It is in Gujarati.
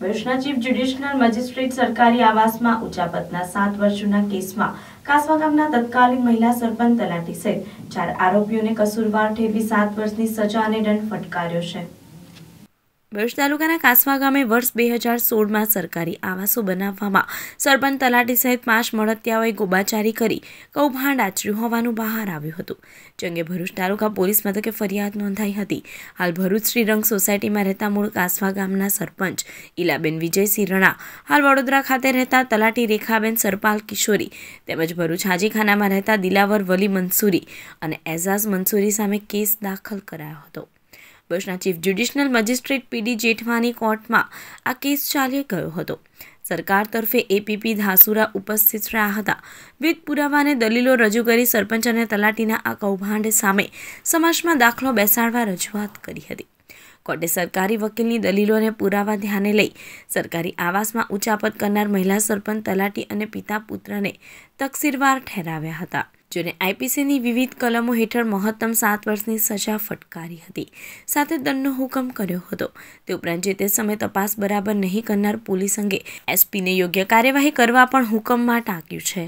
ભરૂચના ચીફ જ્યુડિશિયલ મેજિસ્ટ્રેટ સરકારી આવાસમાં ઊંચા સાત વર્ષોના કેસમાં કાસવા ગામના તત્કાલીન મહિલા સરપંચ તલાટી સહિત ચાર આરોપીઓને કસૂરવાર ઠેરવી સાત વર્ષની સજા અને દંડ ફટકાર્યો છે ભરૂચ તાલુકાના કાસવા ગામે વર્ષ બે હજાર સોળમાં સરકારી આવાસો બનાવવામાં સરપંચ તલાટી સહિત પાંચ મળતિયાઓએ ગોબાચારી કરી કૌભાંડ આચર્યું હોવાનું બહાર આવ્યું હતું જે અંગે ભરૂચ તાલુકા પોલીસ મથકે ફરિયાદ નોંધાઈ હતી હાલ ભરૂચ શ્રીરંગ સોસાયટીમાં રહેતા મૂળ કાસવા ગામના સરપંચ ઈલાબેન વિજયસિંહ રણા હાલ વડોદરા ખાતે રહેતા તલાટી રેખાબેન સરપાલ કિશોરી તેમજ ભરૂચ હાજીખાનામાં રહેતા દિલાવર વલી મંસૂરી અને એઝાઝ મંસૂરી સામે કેસ દાખલ કરાયો હતો બસના chief judicial magistrate P D Jethwani કોર્ટમાં આ કેસ ચાલી ગયો હતો સરકાર તરફે એપીપી ધાસુરા ઉપસ્થિત રહ્યા હતા વિવિધ પુરાવાને દલીલો રજૂ કરી સરપંચ અને તલાટીના આ કૌભાંડ સામે સમાજમાં દાખલો બેસાડવા રજૂઆત કરી હતી કોર્ટે સરકારી વકીલની દલીલો અને પુરાવા ધ્યાને લઈ સરકારી આવાસમાં ઉચાપત કરનાર મહિલા સરપંચ તલાટી અને પિતા પુત્રને તકસીરવાર ઠેરાવ્યા હતા જેને આઈપીસીની વિવિધ કલમો હેઠળ મહત્તમ સાત વર્ષની સજા ફટકારી હતી સાથે દંડનો હુકમ કર્યો હતો તે ઉપરાંત જે તે સમયે તપાસ બરાબર નહીં કરનાર પોલીસ અંગે એસપીને યોગ્ય કાર્યવાહી કરવા પણ હુકમમાં ટાંક્યું છે